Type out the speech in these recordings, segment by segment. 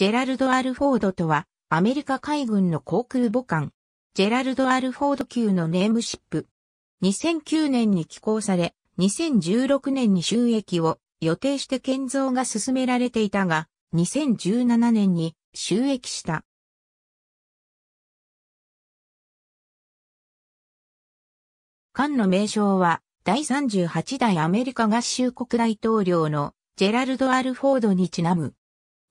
ジェラルド・アルフォードとは、アメリカ海軍の航空母艦、ジェラルド・アルフォード級のネームシップ。2009年に寄港され、2016年に収益を予定して建造が進められていたが、2017年に収益した。艦の名称は、第38代アメリカ合衆国大統領のジェラルド・アルフォードにちなむ。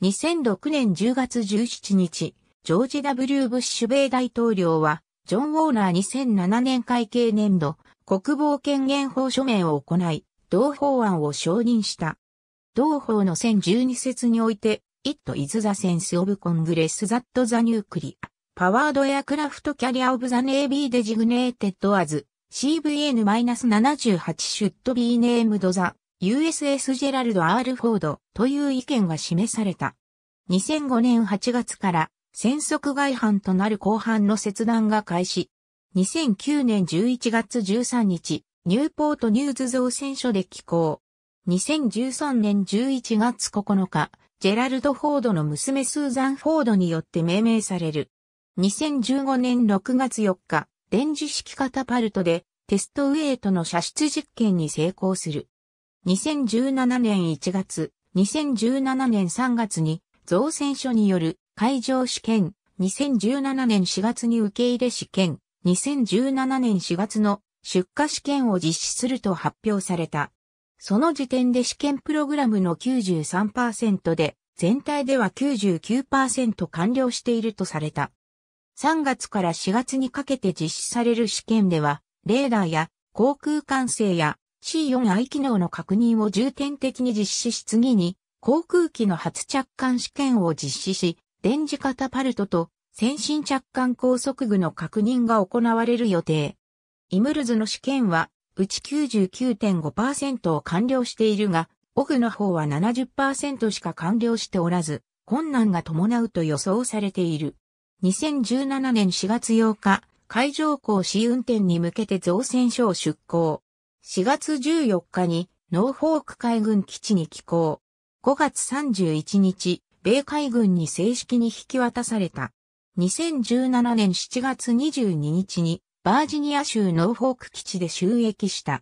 2006年10月17日、ジョージ・ W・ ブッシュ米大統領は、ジョン・ウォーナー2007年会計年度、国防権限法署名を行い、同法案を承認した。同法の1012節において、It is the sense of Congress that the nuclear powered aircraft carrier of the Navy designated as CVN-78 should be named the USS ジェラルド・ R・ フォードという意見が示された。2005年8月から戦速外反となる後半の切断が開始。2009年11月13日、ニューポートニューズ造船所で寄港。2013年11月9日、ジェラルド・フォードの娘スーザン・フォードによって命名される。2015年6月4日、電磁式カタパルトでテストウェイトの射出実験に成功する。2017年1月、2017年3月に造船所による海上試験、2017年4月に受け入れ試験、2017年4月の出荷試験を実施すると発表された。その時点で試験プログラムの93%で、全体では99%完了しているとされた。3月から4月にかけて実施される試験では、レーダーや航空管制や C4i 機能の確認を重点的に実施し次に航空機の初着艦試験を実施し、電磁カタパルトと先進着艦高速具の確認が行われる予定。イムルズの試験は、うち99.5%を完了しているが、オフの方は70%しか完了しておらず、困難が伴うと予想されている。2017年4月8日、海上港試運転に向けて造船所を出港。4月14日にノーフォーク海軍基地に寄港。5月31日、米海軍に正式に引き渡された。2017年7月22日にバージニア州ノーフォーク基地で収益した。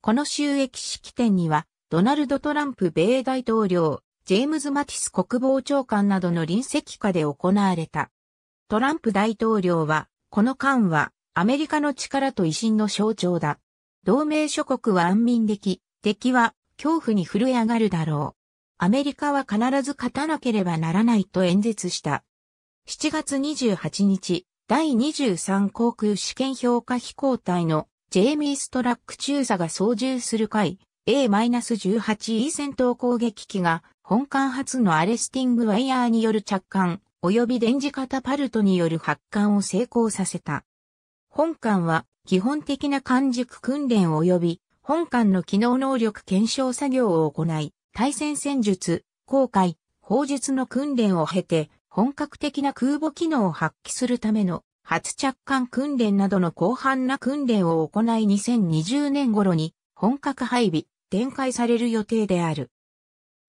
この収益式典には、ドナルド・トランプ米大統領、ジェームズ・マティス国防長官などの臨席下で行われた。トランプ大統領は、この間は、アメリカの力と威信の象徴だ。同盟諸国は安民でき、敵は恐怖に震え上がるだろう。アメリカは必ず勝たなければならないと演説した。7月28日、第23航空試験評価飛行隊のジェイミー・ストラック中佐が操縦する回 A-18E 戦闘攻撃機が本艦初のアレスティングワイヤーによる着艦及び電磁カタパルトによる発艦を成功させた。本艦は基本的な完熟訓練及び本艦の機能能力検証作業を行い、対戦戦術、航海、砲術の訓練を経て、本格的な空母機能を発揮するための初着艦訓練などの広範な訓練を行い2020年頃に本格配備、展開される予定である。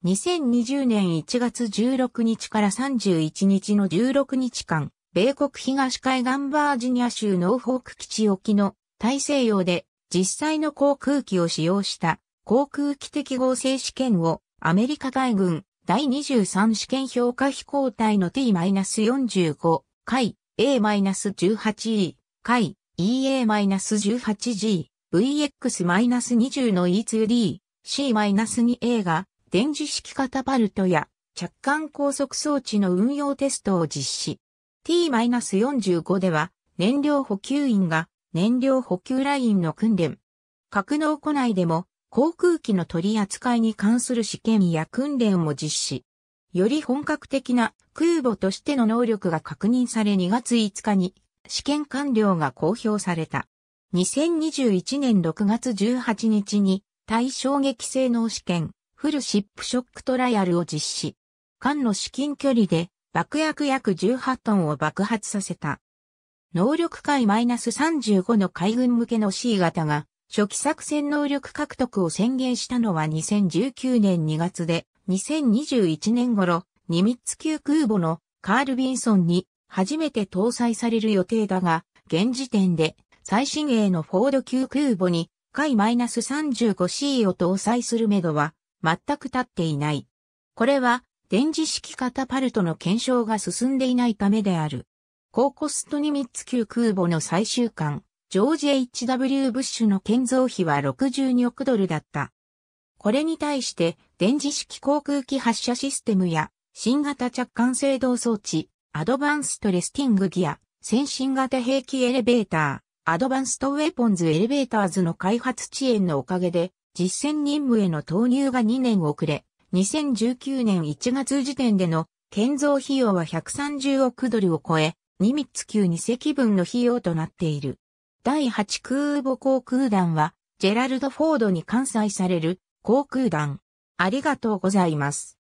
2020年1月16日から31日の16日間、米国東海岸バージニア州ノーフォーク基地沖の大西洋で実際の航空機を使用した航空機適合性試験をアメリカ海軍第23試験評価飛行隊の T-45 回 A-18E 回 EA-18G VX-20 の E2D C-2A が電磁式カタパルトや着艦高速装置の運用テストを実施。T-45 では燃料補給員が燃料補給ラインの訓練。格納庫内でも航空機の取り扱いに関する試験や訓練を実施。より本格的な空母としての能力が確認され2月5日に試験完了が公表された。2021年6月18日に対衝撃性能試験フルシップショックトライアルを実施。間の至近距離で爆薬約18トンを爆発させた。能力階 -35 の海軍向けの C 型が初期作戦能力獲得を宣言したのは2019年2月で、2021年頃、ニミッツ級空母のカール・ビンソンに初めて搭載される予定だが、現時点で最新鋭のフォード級空母に海 -35C を搭載するめどは全く立っていない。これは電磁式型パルトの検証が進んでいないためである。高コストニミッツ級空母の最終艦、ジョージ・ H.W. ブッシュの建造費は62億ドルだった。これに対して電磁式航空機発射システムや新型着艦制動装置、アドバンストレスティングギア、先進型兵器エレベーター、アドバンストウェポンズエレベーターズの開発遅延のおかげで実戦任務への投入が2年遅れ、2019年1月時点での建造費用は130億ドルを超え、ニミッツ級2隻分の費用となっている。第8空母航空団は、ジェラルド・フォードに関西される航空団。ありがとうございます。